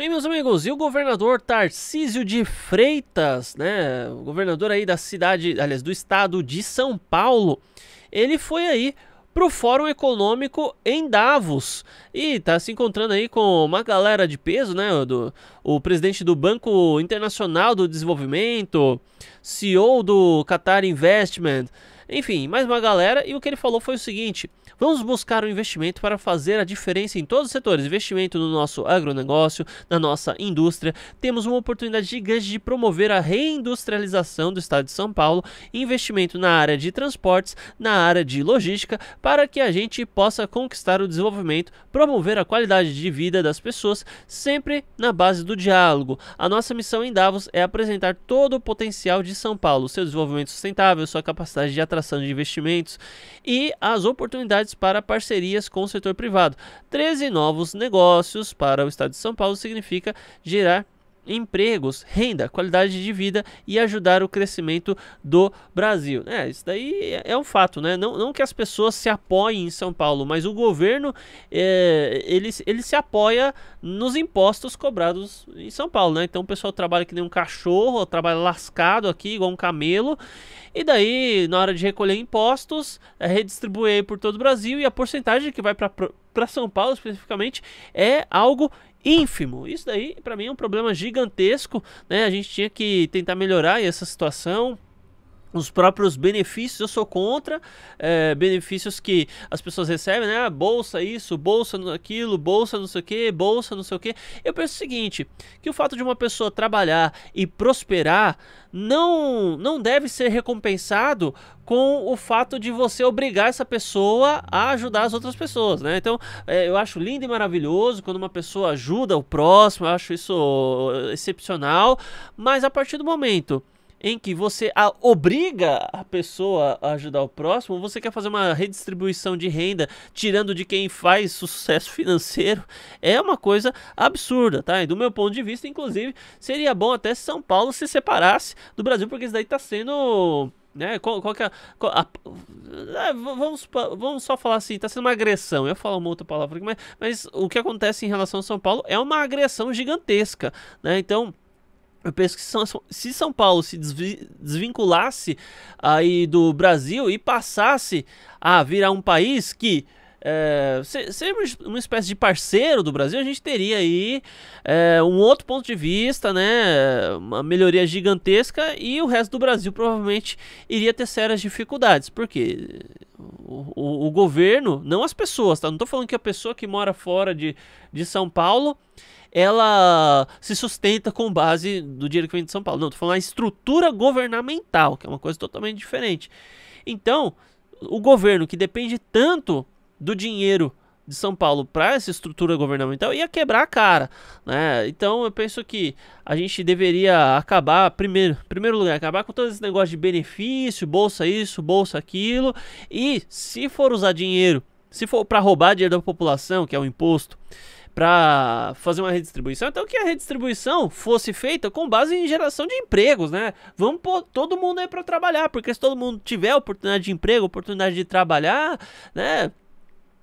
Bem, meus amigos, e o governador Tarcísio de Freitas, né, o governador aí da cidade, aliás, do estado de São Paulo, ele foi aí para o Fórum Econômico em Davos e está se encontrando aí com uma galera de peso, né? Do, o presidente do Banco Internacional do Desenvolvimento, CEO do Qatar Investment, enfim, mais uma galera. E o que ele falou foi o seguinte: vamos buscar um investimento para fazer a diferença em todos os setores. Investimento no nosso agronegócio, na nossa indústria. Temos uma oportunidade gigante de promover a reindustrialização do estado de São Paulo, investimento na área de transportes, na área de logística, para que a gente possa conquistar o desenvolvimento, promover a qualidade de vida das pessoas, sempre na base do diálogo. A nossa missão em Davos é apresentar todo o potencial de São Paulo, seu desenvolvimento sustentável, sua capacidade de atração de investimentos e as oportunidades para parcerias com o setor privado. 13 novos negócios para o estado de São Paulo significa gerar empregos, renda, qualidade de vida e ajudar o crescimento do Brasil. É, isso daí é, é um fato, né? Não, não que as pessoas se apoiem em São Paulo, mas o governo é, ele, ele se apoia nos impostos cobrados em São Paulo, né? Então o pessoal trabalha que nem um cachorro, trabalha lascado aqui, igual um camelo, e daí na hora de recolher impostos, é, redistribuir por todo o Brasil e a porcentagem que vai para para São Paulo especificamente é algo ínfimo. Isso daí, para mim, é um problema gigantesco. Né? A gente tinha que tentar melhorar essa situação os próprios benefícios, eu sou contra é, benefícios que as pessoas recebem, né? Ah, bolsa isso, bolsa aquilo, bolsa não sei o que, bolsa não sei o que. Eu penso o seguinte: que o fato de uma pessoa trabalhar e prosperar não, não deve ser recompensado com o fato de você obrigar essa pessoa a ajudar as outras pessoas, né? Então, é, eu acho lindo e maravilhoso quando uma pessoa ajuda o próximo, eu acho isso eh, excepcional, mas a partir do momento em que você a obriga a pessoa a ajudar o próximo, você quer fazer uma redistribuição de renda tirando de quem faz sucesso financeiro, é uma coisa absurda, tá? E do meu ponto de vista, inclusive, seria bom até se São Paulo se separasse do Brasil, porque isso daí tá sendo né? Qual, qual que é qual, a, é, vamos, vamos só falar assim, tá sendo uma agressão. Eu falo uma outra palavra aqui, mas, mas o que acontece em relação a São Paulo é uma agressão gigantesca, né? Então, eu penso que se São Paulo se desvinculasse aí do Brasil e passasse a virar um país que é, eh, ser uma espécie de parceiro do Brasil, a gente teria aí é, um outro ponto de vista, né? Uma melhoria gigantesca e o resto do Brasil provavelmente iria ter sérias dificuldades, porque o, o, governo, não as pessoas, tá? Não estou falando que a pessoa que mora fora de, de São Paulo, ela se sustenta com base do dinheiro que vem de São Paulo. Não, estou falando a estrutura governamental, que é uma coisa totalmente diferente. Então, o governo que depende tanto do dinheiro de São Paulo para essa estrutura governamental ia quebrar a cara, né? Então eu penso que a gente deveria acabar primeiro, primeiro lugar, acabar com todos esses negócios de benefício, bolsa isso, bolsa aquilo, e se for usar dinheiro, se for para roubar dinheiro da população, que é o imposto, para fazer uma redistribuição. Então que a redistribuição fosse feita com base em geração de empregos, né? Vamos pôr todo mundo aí para trabalhar, porque se todo mundo tiver oportunidade de emprego, oportunidade de trabalhar, né,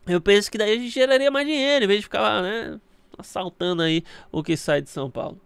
eu penso que daí a gente geraria mais dinheiro, em vez de ficar, né, assaltando aí o que sai de São Paulo.